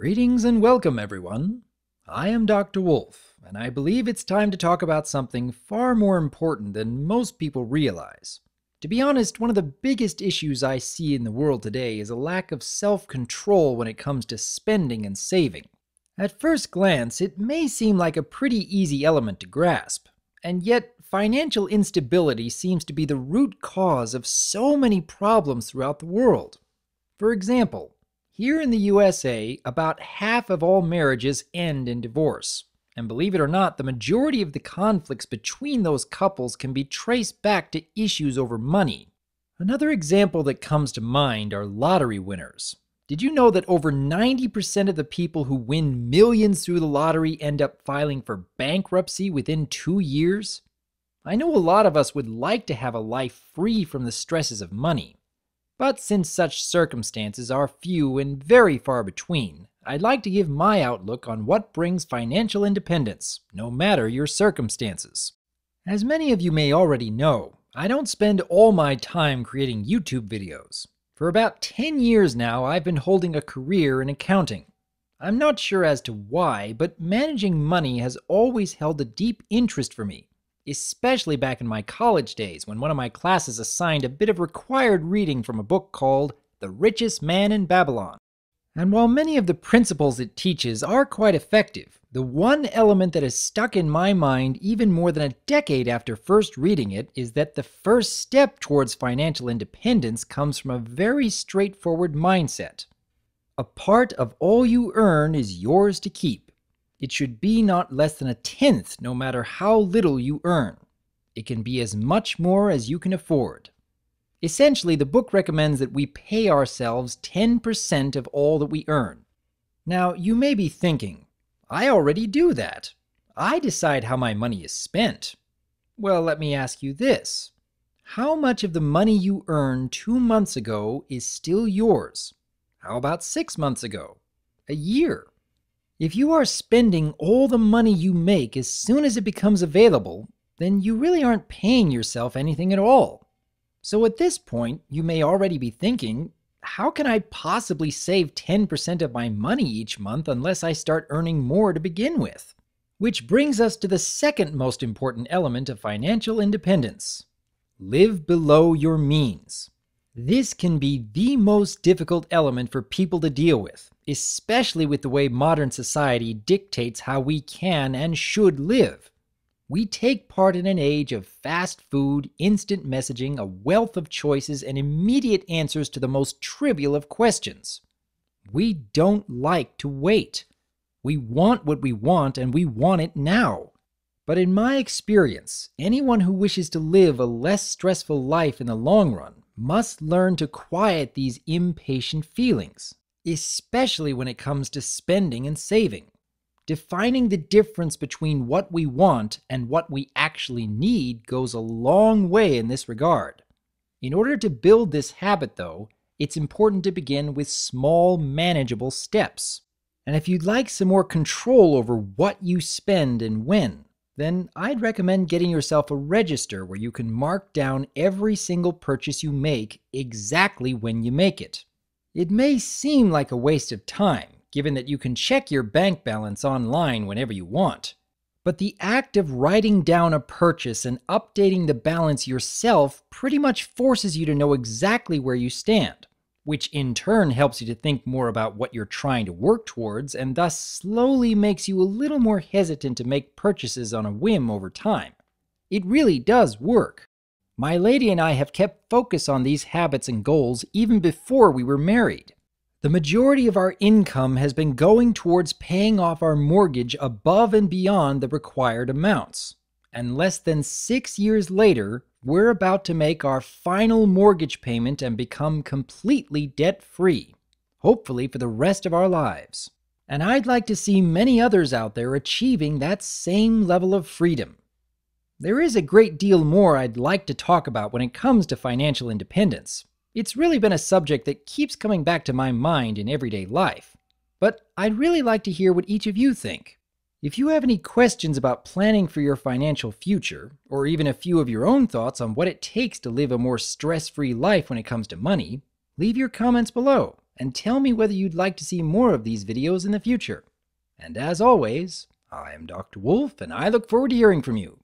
Greetings and welcome, everyone. I am Dr. Wolf, and I believe it's time to talk about something far more important than most people realize. To be honest, one of the biggest issues I see in the world today is a lack of self control when it comes to spending and saving. At first glance, it may seem like a pretty easy element to grasp, and yet financial instability seems to be the root cause of so many problems throughout the world. For example, here in the USA, about half of all marriages end in divorce. And believe it or not, the majority of the conflicts between those couples can be traced back to issues over money. Another example that comes to mind are lottery winners. Did you know that over 90% of the people who win millions through the lottery end up filing for bankruptcy within two years? I know a lot of us would like to have a life free from the stresses of money. But since such circumstances are few and very far between, I'd like to give my outlook on what brings financial independence, no matter your circumstances. As many of you may already know, I don't spend all my time creating YouTube videos. For about 10 years now, I've been holding a career in accounting. I'm not sure as to why, but managing money has always held a deep interest for me, especially back in my college days when one of my classes assigned a bit of required reading from a book called The Richest Man in Babylon. And while many of the principles it teaches are quite effective, the one element that has stuck in my mind even more than a decade after first reading it is that the first step towards financial independence comes from a very straightforward mindset. A part of all you earn is yours to keep. It should be not less than a tenth, no matter how little you earn. It can be as much more as you can afford. Essentially, the book recommends that we pay ourselves 10% of all that we earn. Now, you may be thinking, I already do that. I decide how my money is spent. Well, let me ask you this. How much of the money you earned two months ago is still yours? How about six months ago? A year? If you are spending all the money you make as soon as it becomes available, then you really aren't paying yourself anything at all. So at this point, you may already be thinking, how can I possibly save 10% of my money each month unless I start earning more to begin with? Which brings us to the second most important element of financial independence live below your means. This can be the most difficult element for people to deal with, especially with the way modern society dictates how we can and should live. We take part in an age of fast food, instant messaging, a wealth of choices, and immediate answers to the most trivial of questions. We don't like to wait. We want what we want and we want it now. But in my experience, anyone who wishes to live a less stressful life in the long run must learn to quiet these impatient feelings, especially when it comes to spending and saving. Defining the difference between what we want and what we actually need goes a long way in this regard. In order to build this habit, though, it's important to begin with small, manageable steps. And if you'd like some more control over what you spend and when, then I'd recommend getting yourself a register where you can mark down every single purchase you make exactly when you make it. It may seem like a waste of time, given that you can check your bank balance online whenever you want. But the act of writing down a purchase and updating the balance yourself pretty much forces you to know exactly where you stand which in turn helps you to think more about what you're trying to work towards and thus slowly makes you a little more hesitant to make purchases on a whim over time. It really does work. My lady and I have kept focus on these habits and goals even before we were married. The majority of our income has been going towards paying off our mortgage above and beyond the required amounts. And less than six years later, we're about to make our final mortgage payment and become completely debt free, hopefully for the rest of our lives. And I'd like to see many others out there achieving that same level of freedom. There is a great deal more I'd like to talk about when it comes to financial independence. It's really been a subject that keeps coming back to my mind in everyday life, but I'd really like to hear what each of you think. If you have any questions about planning for your financial future, or even a few of your own thoughts on what it takes to live a more stress free life when it comes to money, leave your comments below and tell me whether you'd like to see more of these videos in the future. And as always, I'm Dr. Wolf and I look forward to hearing from you.